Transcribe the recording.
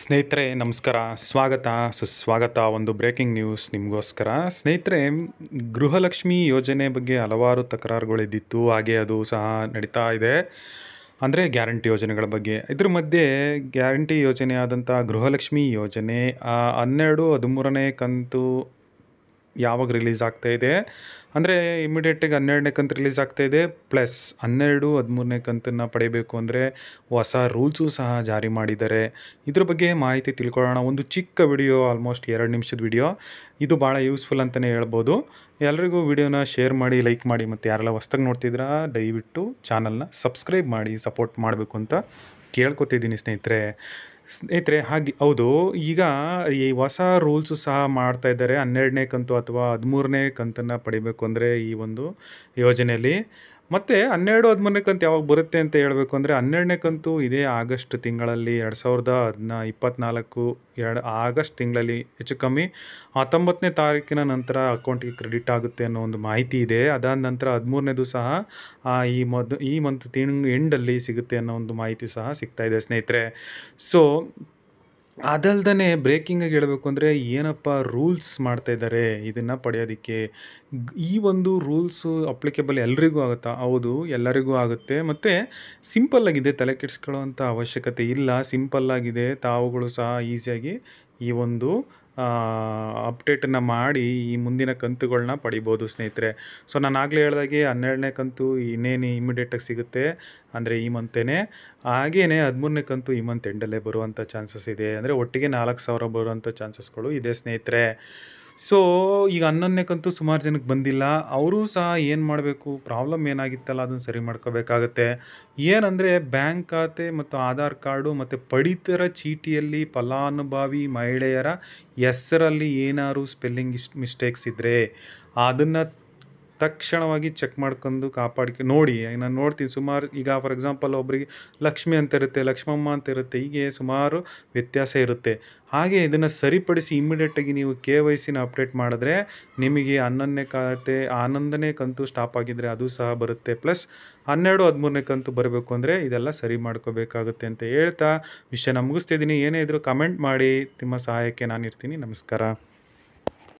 ಸ್ನೇಹಿತರೆ ನಮಸ್ಕಾರ ಸ್ವಾಗತ ಸುಸ್ವಾಗತ ಒಂದು ಬ್ರೇಕಿಂಗ್ ನ್ಯೂಸ್ ನಿಮಗೋಸ್ಕರ ಸ್ನೇಹಿತರೆ ಗೃಹಲಕ್ಷ್ಮಿ ಯೋಜನೆ ಬಗ್ಗೆ ಹಲವಾರು ತಕರಾರುಗಳಿದ್ದಿತ್ತು ಹಾಗೆ ಅದು ಸಹ ನಡೀತಾ ಇದೆ ಅಂದರೆ ಗ್ಯಾರಂಟಿ ಯೋಜನೆಗಳ ಬಗ್ಗೆ ಇದ್ರ ಮಧ್ಯೆ ಗ್ಯಾರಂಟಿ ಯೋಜನೆ ಆದಂಥ ಗೃಹಲಕ್ಷ್ಮಿ ಯೋಜನೆ ಹನ್ನೆರಡು ಹದಿಮೂರನೇ ಕಂತು ಯಾವಾಗ ರಿಲೀಸ್ ಇದೆ ಅಂದರೆ ಇಮಿಡಿಯೇಟಾಗಿ ಹನ್ನೆರಡನೇ ಕಂತು ರಿಲೀಸ್ ಆಗ್ತಾಯಿದೆ ಪ್ಲಸ್ ಹನ್ನೆರಡು ಹದಿಮೂರನೇ ಕಂತನ್ನು ಪಡೆಯಬೇಕು ಅಂದರೆ ಹೊಸ ರೂಲ್ಸು ಸಹ ಜಾರಿ ಮಾಡಿದ್ದಾರೆ ಇದ್ರ ಬಗ್ಗೆ ಮಾಹಿತಿ ತಿಳ್ಕೊಳ್ಳೋಣ ಒಂದು ಚಿಕ್ಕ ವಿಡಿಯೋ ಆಲ್ಮೋಸ್ಟ್ ಎರಡು ನಿಮಿಷದ ವಿಡಿಯೋ ಇದು ಭಾಳ ಯೂಸ್ಫುಲ್ ಅಂತಲೇ ಹೇಳ್ಬೋದು ಎಲ್ರಿಗೂ ವಿಡಿಯೋನ ಶೇರ್ ಮಾಡಿ ಲೈಕ್ ಮಾಡಿ ಮತ್ತು ಯಾರೆಲ್ಲ ಹೊಸ್ದಾಗಿ ನೋಡ್ತಿದ್ದೀರಾ ದಯವಿಟ್ಟು ಚಾನಲ್ನ ಸಬ್ಸ್ಕ್ರೈಬ್ ಮಾಡಿ ಸಪೋರ್ಟ್ ಮಾಡಬೇಕು ಅಂತ ಕೇಳ್ಕೊತಿದ್ದೀನಿ ಸ್ನೇಹಿತರೆ ಸ್ನೇಹಿತರೆ ಹಾಗೆ ಹೌದು ಈಗ ಈ ಹೊಸ ರೂಲ್ಸು ಸಹ ಮಾಡ್ತಾ ಇದ್ದಾರೆ ಹನ್ನೆರಡನೇ ಕಂತು ಅಥವಾ ಹದಿಮೂರನೇ ಕಂತನ್ನು ಪಡಿಬೇಕು ಅಂದರೆ ಈ ಒಂದು ಯೋಜನೆಯಲ್ಲಿ ಮತ್ತು ಹನ್ನೆರಡು ಹದಿಮೂರನೇ ಕಂತು ಯಾವಾಗ ಬರುತ್ತೆ ಅಂತ ಹೇಳಬೇಕು ಅಂದರೆ ಹನ್ನೆರಡನೇ ಕಂತು ಇದೇ ಆಗಸ್ಟ್ ತಿಂಗಳಲ್ಲಿ ಎರಡು ಸಾವಿರದ ಹದಿನಾ ಇಪ್ಪತ್ತ್ನಾಲ್ಕು ಎರಡು ಆಗಸ್ಟ್ ತಿಂಗಳಲ್ಲಿ ಹೆಚ್ಚು ಕಮ್ಮಿ ಹತ್ತೊಂಬತ್ತನೇ ತಾರೀಕಿನ ನಂತರ ಅಕೌಂಟಿಗೆ ಕ್ರೆಡಿಟ್ ಆಗುತ್ತೆ ಅನ್ನೋ ಒಂದು ಮಾಹಿತಿ ಇದೆ ಅದಾದ ನಂತರ ಹದಿಮೂರನೇದು ಸಹ ಈ ಮೊದ ಈ ಮಂತ್ ತಿಂಗ್ ಎಂಡಲ್ಲಿ ಸಿಗುತ್ತೆ ಅನ್ನೋ ಒಂದು ಮಾಹಿತಿ ಸಹ ಸಿಗ್ತಾ ಇದೆ ಸ್ನೇಹಿತರೆ ಸೊ ಅದಲ್ದೇ ಬ್ರೇಕಿಂಗಾಗಿ ಹೇಳಬೇಕು ಅಂದರೆ ಏನಪ್ಪ ರೂಲ್ಸ್ ಮಾಡ್ತಾಯಿದ್ದಾರೆ ಇದನ್ನು ಪಡೆಯೋದಕ್ಕೆ ಈ ಒಂದು ರೂಲ್ಸು ಅಪ್ಲಿಕೇಬಲ್ ಎಲ್ರಿಗೂ ಆಗುತ್ತಾ ಹೌದು ಎಲ್ಲರಿಗೂ ಆಗುತ್ತೆ ಮತ್ತು ಸಿಂಪಲ್ಲಾಗಿದೆ ತಲೆ ಕೆಡಿಸ್ಕೊಳ್ಳೋ ಅವಶ್ಯಕತೆ ಇಲ್ಲ ಸಿಂಪಲ್ಲಾಗಿದೆ ತಾವುಗಳು ಸಹ ಈಸಿಯಾಗಿ ಈ ಒಂದು ಅಪ್ಡೇಟನ್ನು ಮಾಡಿ ಈ ಮುಂದಿನ ಕಂತುಗಳನ್ನ ಪಡಿಬೋದು ಸ್ನೇಹಿತರೆ ಸೊ ನಾನು ಆಗಲೇ ಹೇಳ್ದಾಗೆ ಹನ್ನೆರಡನೇ ಕಂತು ಇನ್ನೇನು ಇಮಿಡಿಯೇಟಾಗಿ ಸಿಗುತ್ತೆ ಅಂದರೆ ಈ ಮಂತೇನೆ ಹಾಗೇ ಹದಿಮೂರನೇ ಕಂತು ಈ ಮಂತ್ ಎಂಡಲ್ಲೇ ಬರುವಂಥ ಚಾನ್ಸಸ್ ಇದೆ ಅಂದರೆ ಒಟ್ಟಿಗೆ ನಾಲ್ಕು ಸಾವಿರ ಬರುವಂಥ ಚಾನ್ಸಸ್ಗಳು ಇದೆ ಸ್ನೇಹಿತರೆ ಸೊ ಈಗ ಹನ್ನೊಂದನೇಕಂತೂ ಸುಮಾರು ಜನಕ್ಕೆ ಬಂದಿಲ್ಲ ಅವರು ಸಹ ಏನು ಮಾಡಬೇಕು ಪ್ರಾಬ್ಲಮ್ ಏನಾಗಿತ್ತಲ್ಲ ಅದನ್ನು ಸರಿ ಮಾಡ್ಕೋಬೇಕಾಗತ್ತೆ ಏನಂದರೆ ಬ್ಯಾಂಕ್ ಖಾತೆ ಮತ್ತು ಆಧಾರ್ ಕಾರ್ಡು ಮತ್ತು ಪಡಿತರ ಚೀಟಿಯಲ್ಲಿ ಫಲಾನುಭವಿ ಮಹಿಳೆಯರ ಹೆಸರಲ್ಲಿ ಏನಾದ್ರು ಸ್ಪೆಲ್ಲಿಂಗ್ ಇಶ್ ಮಿಸ್ಟೇಕ್ಸ್ ಇದ್ದರೆ ಅದನ್ನು ತಕ್ಷಣವಾಗಿ ಚೆಕ್ ಮಾಡ್ಕೊಂಡು ಕಾಪಾಡ್ಕೊ ನೋಡಿ ನಾನು ನೋಡ್ತೀನಿ ಸುಮಾರು ಈಗ ಫಾರ್ ಎಕ್ಸಾಂಪಲ್ ಒಬ್ಬರಿಗೆ ಲಕ್ಷ್ಮಿ ಅಂತ ಇರುತ್ತೆ ಲಕ್ಷ್ಮಮ್ಮ ಅಂತ ಇರುತ್ತೆ ಹೀಗೆ ಸುಮಾರು ವ್ಯತ್ಯಾಸ ಇರುತ್ತೆ ಹಾಗೆ ಇದನ್ನು ಸರಿಪಡಿಸಿ ಇಮ್ಮಿಡಿಯೇಟಾಗಿ ನೀವು ಕೆ ವೈ ಸಿನ ಅಪ್ಡೇಟ್ ಮಾಡಿದ್ರೆ ನಿಮಗೆ ಹನ್ನೊಂದನೇ ಕತೆ ಹನ್ನೊಂದನೇ ಕಂತು ಸ್ಟಾಪ್ ಆಗಿದ್ದರೆ ಅದು ಸಹ ಬರುತ್ತೆ ಪ್ಲಸ್ ಹನ್ನೆರಡು ಹದಿಮೂರನೇ ಕಂತು ಬರಬೇಕು ಅಂದರೆ ಇದೆಲ್ಲ ಸರಿ ಮಾಡ್ಕೋಬೇಕಾಗುತ್ತೆ ಅಂತ ಹೇಳ್ತಾ ವಿಷಯನ ಮುಗಿಸ್ತಿದ್ದೀನಿ ಏನೇ ಇದ್ದರೂ ಕಮೆಂಟ್ ಮಾಡಿ ನಿಮ್ಮ ಸಹಾಯಕ್ಕೆ ನಾನು ಇರ್ತೀನಿ ನಮಸ್ಕಾರ